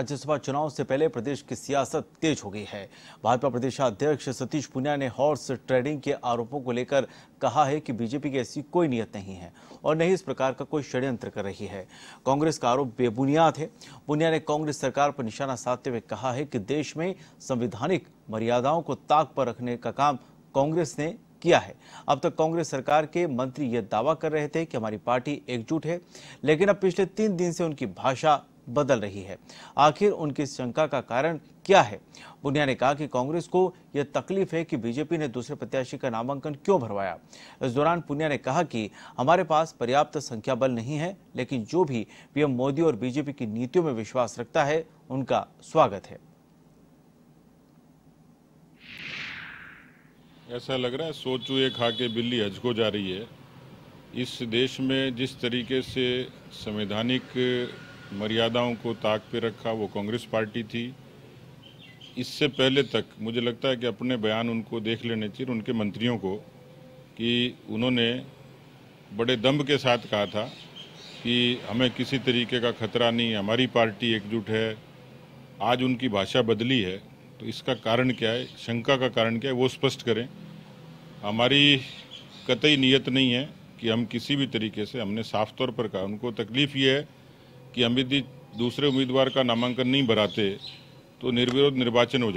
राज्यसभा चुनाव से पहले प्रदेश की सियासत तेज हो गई है भाजपा प्रदेश अध्यक्ष सतीश पुनिया ने हॉर्स ट्रेडिंग के आरोपों को लेकर कहा है कि बीजेपी की ऐसी कोई नियत नहीं है और न ही इस प्रकार का कोई षड्यंत्र कर रही है कांग्रेस का आरोप बेबुनियाद है पुनिया ने कांग्रेस सरकार पर निशाना साधते हुए कहा है कि देश में संविधानिक मर्यादाओं को ताक पर रखने का काम कांग्रेस ने किया है अब तक कांग्रेस सरकार के मंत्री यह दावा कर रहे थे कि हमारी पार्टी एकजुट है लेकिन अब पिछले तीन दिन से उनकी भाषा बदल रही है आखिर उनकी शंका का कारण क्या है पुनिया ने कहा कि कांग्रेस को यह तकलीफ है कि बीजेपी ने दूसरे प्रत्याशी का नामांकन क्यों भरवाया इस दौरान पुनिया ने कहा कि हमारे पास पर्याप्त संख्या बल नहीं है लेकिन जो भी पीएम मोदी और बीजेपी की नीतियों में विश्वास रखता है उनका स्वागत है ऐसा लग रहा है सो चूहे खा के बिल्ली हज को जा रही है इस देश में जिस तरीके से संवैधानिक मर्यादाओं को ताक पे रखा वो कांग्रेस पार्टी थी इससे पहले तक मुझे लगता है कि अपने बयान उनको देख लेने चाहिए उनके मंत्रियों को कि उन्होंने बड़े दम्भ के साथ कहा था कि हमें किसी तरीके का खतरा नहीं हमारी पार्टी एकजुट है आज उनकी भाषा बदली है तो इसका कारण क्या है शंका का कारण क्या है वो स्पष्ट करें हमारी कतई नीयत नहीं है कि हम किसी भी तरीके से हमने साफ तौर पर कहा उनको तकलीफ ये है कि अमित जी दूसरे उम्मीदवार का नामांकन नहीं भराते तो निर्विरोध निर्वाचन हो जाए